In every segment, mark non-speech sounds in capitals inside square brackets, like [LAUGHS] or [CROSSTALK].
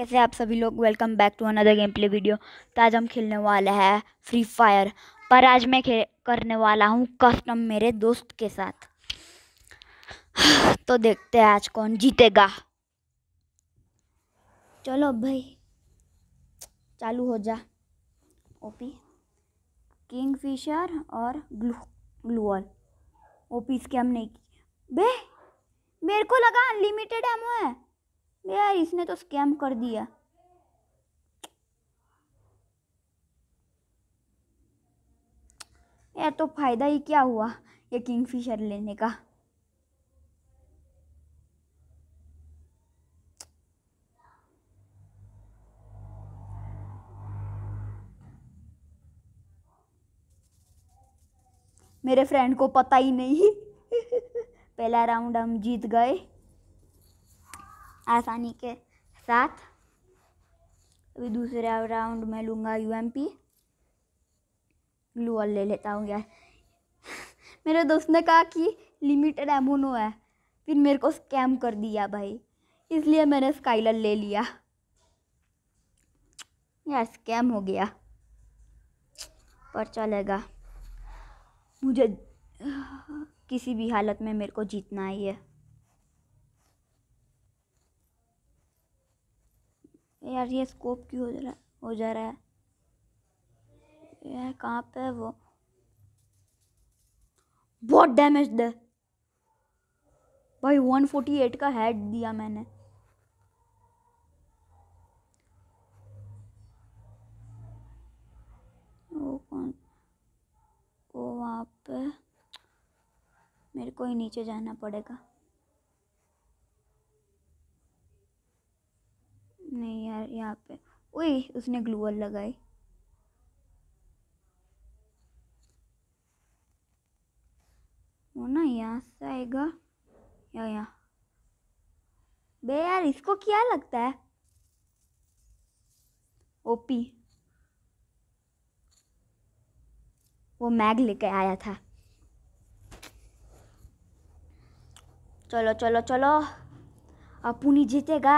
कैसे आप सभी लोग welcome back to another gameplay video तो आज हम खेलने वाला है फ्री फायर पर आज मैं करने वाला हूँ कस्टम मेरे दोस्त के साथ तो देखते हैं आज कौन जीतेगा चलो भाई चालू हो जा ओपी किंग फिशर और ग्लू ग्लूअल ओपी इसके हम नहीं बे मेरे को लगा अनलिमिटेड एमओ है यार इसने तो स्कैम कर दिया यार तो फायदा ही क्या हुआ ये किंगफिशर लेने का मेरे फ्रेंड को पता ही नहीं [LAUGHS] पहला राउंड हम जीत गए आसानी के साथ अभी दूसरे राउंड में लूँगा यू एम पी लूअल ले लेता हूँ यार [LAUGHS] मेरे दोस्त ने कहा कि लिमिटेड एमोनो है फिर मेरे को स्कैम कर दिया भाई इसलिए मैंने स्काइलर ले लिया यार स्कैम हो गया पर चलेगा मुझे किसी भी हालत में मेरे को जीतना ही है यार ये स्कोप क्यों हो जा रहा है हो जा रहा है यार कहाँ पे है वो बहुत डैमेज दे भाई वन फोर्टी एट का हेड दिया मैंने वो कौन वो वहाँ पे मेरे को ही नीचे जाना पड़ेगा ही उसने ग्लूअल लगाए वो ना यहाँ से आएगा या यहाँ बे यार इसको क्या लगता है ओपी वो मैग लेके आया था चलो चलो चलो अपूनी जीतेगा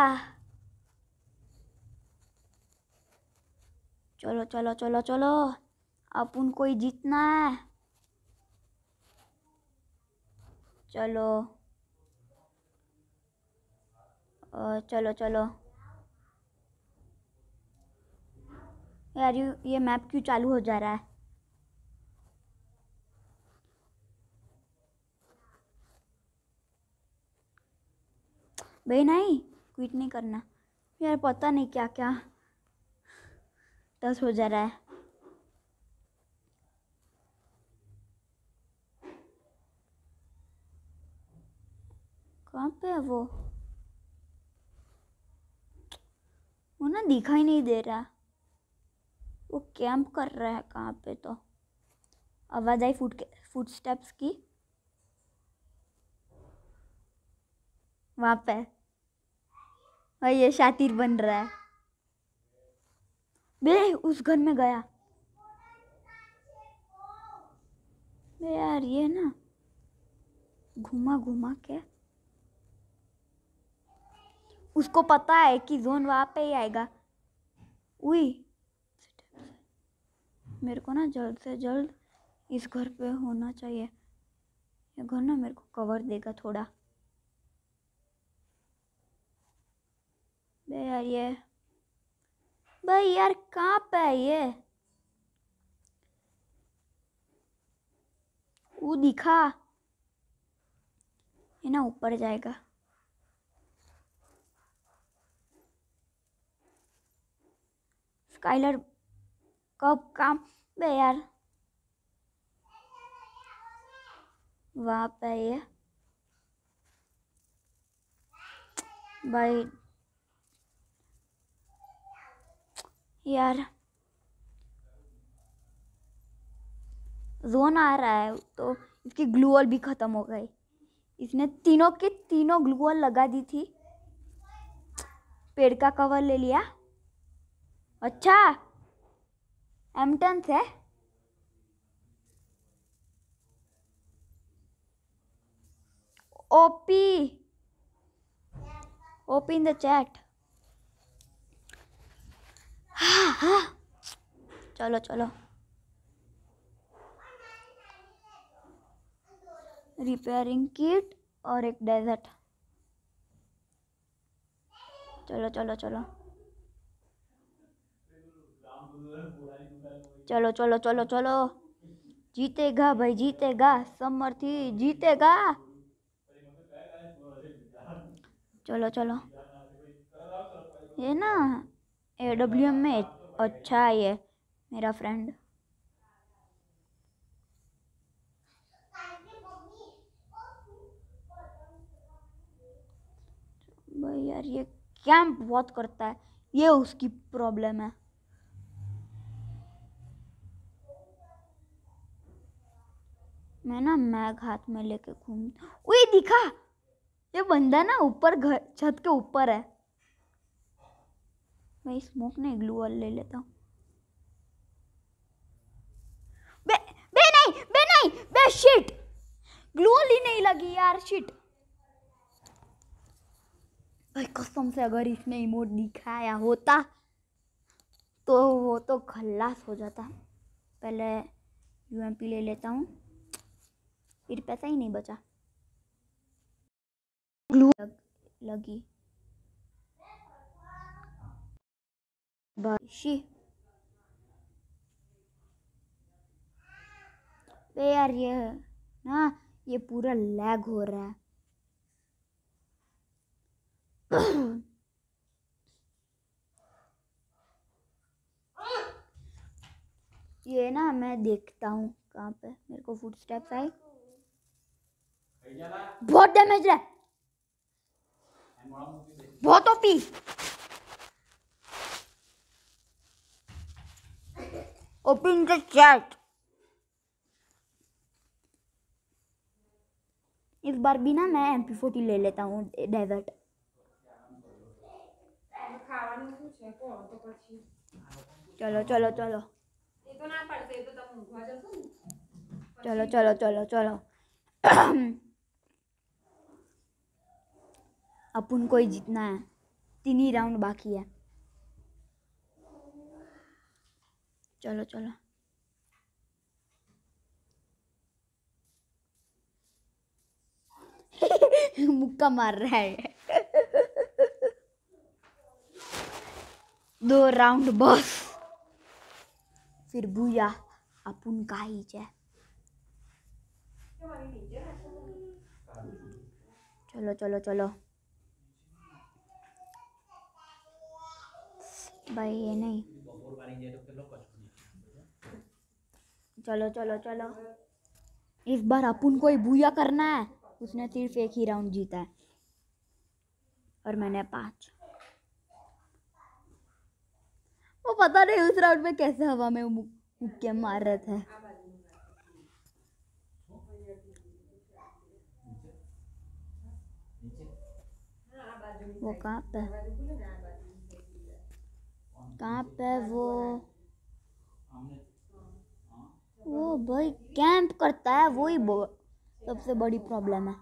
चलो चलो चलो चलो अब उनको ही जीतना है चलो चलो चलो यार ये मैप क्यों चालू हो जा रहा है भाई नहीं क्विट नहीं करना यार पता नहीं क्या क्या दस हो जा रहा है कहाँ पे है वो वो ना दिखाई नहीं दे रहा वो कैंप कर रहा है कहाँ पे तो आवाज़ आई फुट फुट स्टेप्स की वहाँ पे भाई ये शातिर बन रहा है मैं उस घर में गया मैं यार ये ना घुमा घुमा के उसको पता है कि जोन वहाँ पे ही आएगा उई मेरे को ना जल्द से जल्द इस घर पे होना चाहिए ये घर ना मेरे को कवर देगा थोड़ा यार ये भाई यार कहाँ पे है ये वो दिखा ये ना ऊपर जाएगा स्काइलर कब काम बे यार वहाँ पे ये भाई यार जोन आ रहा है तो इसकी ग्लूअल भी ख़त्म हो गई इसने तीनों के तीनों ग्लूअल लगा दी थी पेड़ का कवर ले लिया अच्छा एमटन है OP OP in the chat चलो चलो रिपेयरिंग किट और एक डेजर्ट चलो चलो चलो चलो चलो चलो चलो जीतेगा भाई जीतेगा समर्थी जीतेगा चलो चलो ये ना ए डब्ल्यू एम में अच्छा है ये मेरा फ्रेंड भाई यार ये कैंप बहुत करता है ये उसकी प्रॉब्लम है मैं ना मैग हाथ में लेके घूम वही दिखा ये बंदा ना ऊपर घर छत के ऊपर है मैं स्मोक नहीं ग्लू वाल ले लेता हूँ बे बे नहीं बे नहीं बे शिट ग्लू वाल ही नहीं लगी यार शिट भाई कसम से अगर इसने इमोट दिखाया होता तो वो तो खल्लास हो जाता पहले यू ले लेता हूँ फिर पैसा ही नहीं बचा ग्लू लग, लगी Bakışı. तो यार ये ना ये पूरा लैग हो रहा है ये ना मैं देखता हूँ कहाँ पे मेरे को फूड स्टेप्स आए बहुत डैमेज है बहुत ओपी Open the chat. इस बार भी ना मैं एम पी फोर्टी ले लेता हूँ डेजर्ट चलो चलो चलो चलो चलो चलो चलो [CLEARS THROAT] अपन को ही जीतना है तीन ही राउंड बाकी है चलो चलो [LAUGHS] मुक्का मार रहा है दो राउंड बस फिर भूया अपन का ही जाए चलो चलो चलो भाई ये नहीं चलो चलो चलो इस बार अपन को भूया करना है उसने सिर्फ एक ही राउंड जीता है और मैंने पांच वो पता नहीं उस राउंड में कैसे हवा में मुक्के मार रहे थे वो कहाँ पे कहाँ पे वो वो भाई कैंप करता है वही सबसे बड़ी प्रॉब्लम है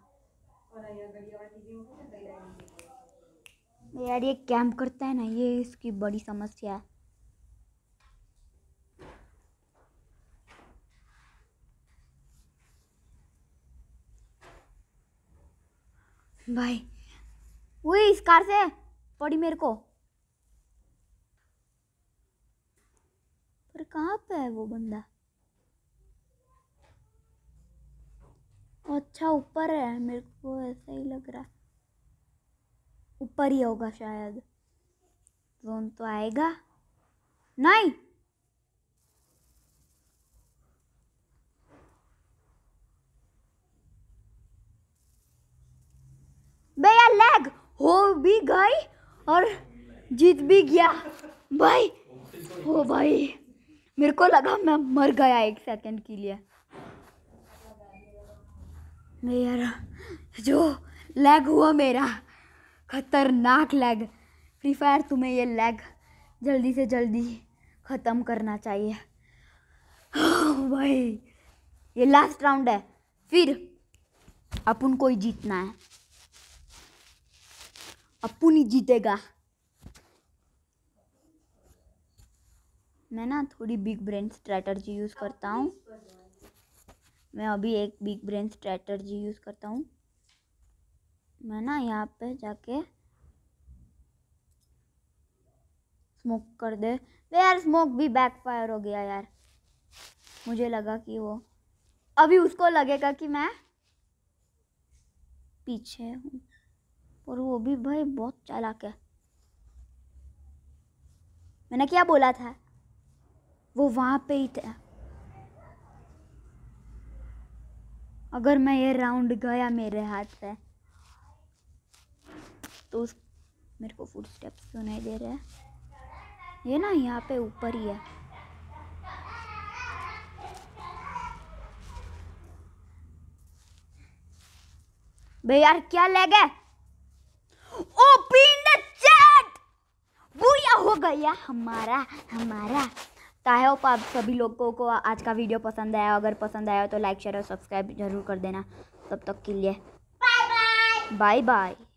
यार ये कैंप करता है ना ये इसकी बड़ी समस्या है भाई वही इस कार से पड़ी मेरे को पर कहाँ पे है वो बंदा अच्छा ऊपर है मेरे को ऐसा ही लग रहा है ऊपर ही होगा शायद जोन तो आएगा नहीं भैया लैग हो भी गई और जीत भी गया भाई हो भाई मेरे को लगा मैं मर गया एक सेकंड के लिए मेरा जो लैग हुआ मेरा खतरनाक लैग फ्री फायर तुम्हें ये लैग जल्दी से जल्दी ख़त्म करना चाहिए भाई ये लास्ट राउंड है फिर अपन को ही जीतना है अपन ही जीतेगा मैं ना थोड़ी बिग ब्रेन स्ट्रैटर्जी यूज़ करता हूँ मैं अभी एक बिग ब्रेन स्ट्रैटर्जी यूज़ करता हूँ मैं ना यहाँ पे जाके स्मोक कर दे यार स्मोक भी बैक फायर हो गया यार मुझे लगा कि वो अभी उसको लगेगा कि मैं पीछे हूँ और वो भी भाई बहुत चालाक है मैंने क्या बोला था वो वहाँ पे ही था अगर मैं ये राउंड गया मेरे हाथ से तो उस मेरे को फुट स्टेप्स क्यों नहीं दे रहे ये ना यहाँ पे ऊपर ही है बे यार क्या लग है ओपन द चैट वो या हो गया हमारा हमारा तो आई होप आप सभी लोगों को आज का वीडियो पसंद आया अगर पसंद आया तो लाइक शेयर और सब्सक्राइब जरूर कर देना तब तक के लिए बाय बाय